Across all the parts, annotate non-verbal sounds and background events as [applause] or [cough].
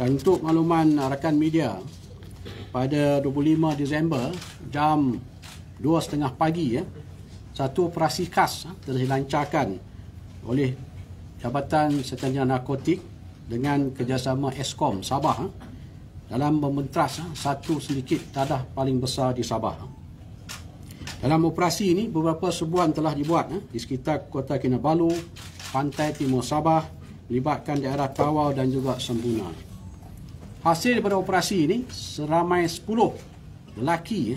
Dan untuk makluman ah, rakan media pada 25 Disember jam 2.30 pagi ya satu operasi khas ah, telah dilancarkan oleh Jabatan Setanjian Narkotik dengan kerjasama Eskom Sabah ah, dalam membentras satu sedikit tadah paling besar di Sabah. Dalam operasi ini, beberapa sebuan telah dibuat di sekitar Kota Kinabalu, Pantai Timur Sabah, melibatkan daerah Tawau dan juga Sembunan. Hasil daripada operasi ini seramai 10 lelaki ya,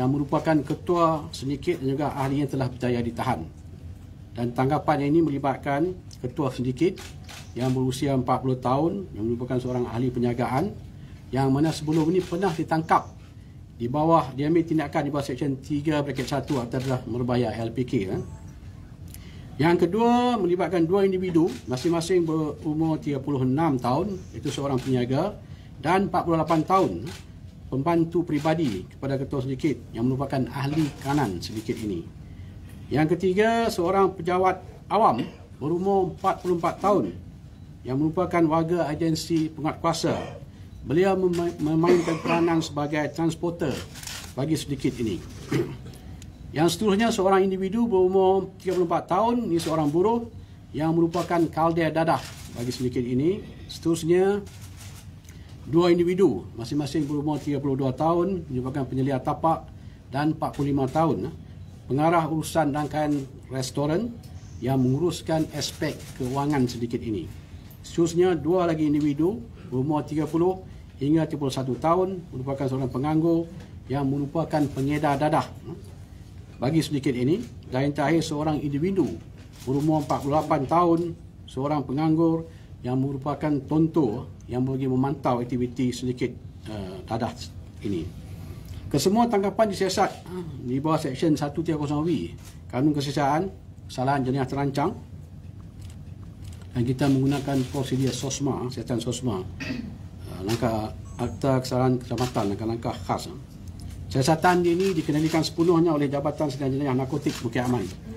yang merupakan ketua sindiket dan juga ahli yang telah berjaya ditahan. Dan tanggapan ini melibatkan ketua sindiket yang berusia 40 tahun yang merupakan seorang ahli penjagaan yang mana sebelum ini pernah ditangkap di bawah diambil tindakan di bawah seksyen 3 bracket 1 adalah merbayar LPK. Ya. Yang kedua melibatkan dua individu masing-masing berumur 36 tahun itu seorang penjaga dan 48 tahun pembantu peribadi kepada ketua sedikit yang merupakan ahli kanan sedikit ini. Yang ketiga, seorang pejabat awam berumur 44 tahun yang merupakan warga agensi penguatkuasa. Beliau memainkan peranan sebagai transporter bagi sedikit ini. [clears throat] Yang seterusnya, seorang individu berumur 34 tahun, ini seorang buruh yang merupakan kalder dadah bagi sedikit ini. Seterusnya, dua individu masing-masing berumur 32 tahun merupakan penyelia tapak dan 45 tahun pengarah urusan rangkaian restoran yang menguruskan aspek kewangan sedikit ini. Seterusnya dua lagi individu berumur 30 hingga 31 tahun merupakan seorang penganggur yang merupakan pengedar dadah bagi sedikit ini dan yang terakhir seorang individu berumur 48 tahun seorang penganggur yang merupakan tontor yang bagi memantau aktiviti sedikit uh, dadah ini. Kesemua tangkapan disiasat ha, di bawah Seksyen 130W Kanun Kesesaan Kesalahan Jenayah Terancang dan kita menggunakan prosedur SOSMA, Siasatan SOSMA eh, Langkah Akta Kesalahan Keselamatan, langkah-langkah khas Siasatan ini dikendalikan sepenuhnya oleh Jabatan Sedang Jenayah Narkotik Bukit Aman